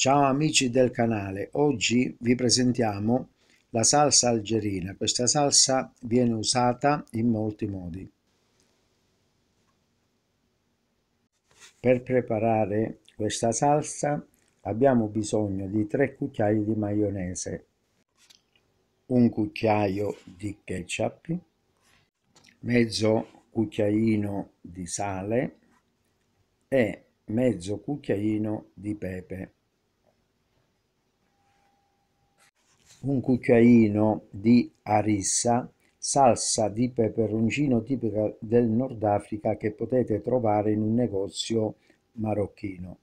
Ciao amici del canale, oggi vi presentiamo la salsa algerina. Questa salsa viene usata in molti modi. Per preparare questa salsa abbiamo bisogno di 3 cucchiai di maionese, un cucchiaio di ketchup, mezzo cucchiaino di sale e mezzo cucchiaino di pepe. un cucchiaino di arissa, salsa di peperoncino tipica del Nord Africa che potete trovare in un negozio marocchino.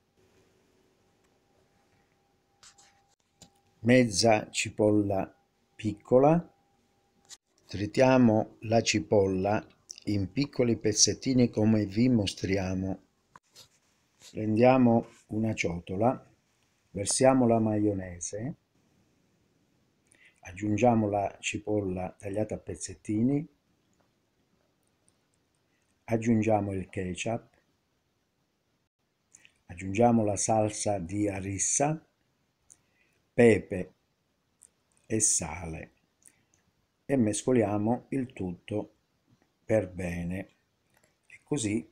Mezza cipolla piccola. Tritiamo la cipolla in piccoli pezzettini come vi mostriamo. Prendiamo una ciotola, versiamo la maionese aggiungiamo la cipolla tagliata a pezzettini, aggiungiamo il ketchup, aggiungiamo la salsa di arissa, pepe e sale e mescoliamo il tutto per bene e così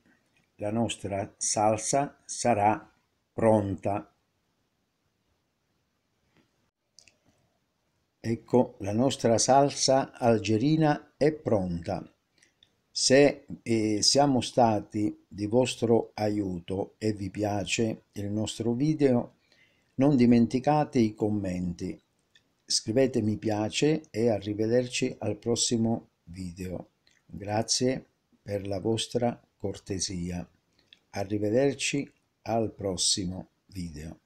la nostra salsa sarà pronta. Ecco, la nostra salsa algerina è pronta. Se eh, siamo stati di vostro aiuto e vi piace il nostro video, non dimenticate i commenti. Scrivete mi piace e arrivederci al prossimo video. Grazie per la vostra cortesia. Arrivederci al prossimo video.